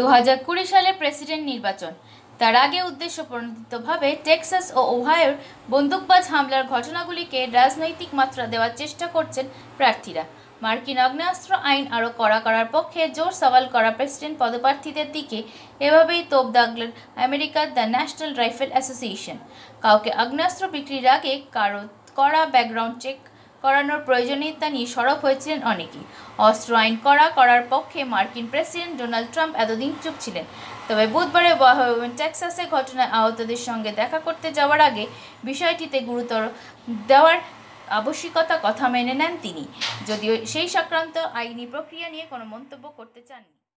দু হাজার কুড়ি সালে প্রেসিডেন্ট নির্বাচন তার আগে উদ্দেশ্য প্রণোদিতভাবে টেক্সাস ও ওহায়োর বন্দুকবাজ হামলার ঘটনাগুলিকে রাজনৈতিক মাত্রা দেওয়ার চেষ্টা করছেন প্রার্থীরা মার্কিন আগ্নেয়াস্ত্র আইন আরও কড়া করার পক্ষে জোর সওয়াল করা প্রেসিডেন্ট পদপ্রার্থীদের দিকে এভাবেই তোপ দাগলেন আমেরিকার দ্য ন্যাশনাল রাইফেল অ্যাসোসিয়েশন কাউকে আগ্নেয়াস্ত্র বিক্রির আগে কারো কড়া ব্যাকগ্রাউন্ড চেক করানোর প্রয়োজনীয়তা নিয়ে সরব হয়েছিলেন অনেকেই অস্ত্র আইন করা করার পক্ষে মার্কিন প্রেসিডেন্ট ডোনাল্ড ট্রাম্প এতদিন চুপ ছিলেন তবে বুধবারে টেক্সাসে ঘটনায় আহতদের সঙ্গে দেখা করতে যাওয়ার আগে বিষয়টিতে গুরুতর দেওয়ার আবশ্যিকতা কথা মেনে নেন তিনি যদিও সেই সংক্রান্ত আইনি প্রক্রিয়া নিয়ে কোনো মন্তব্য করতে চাননি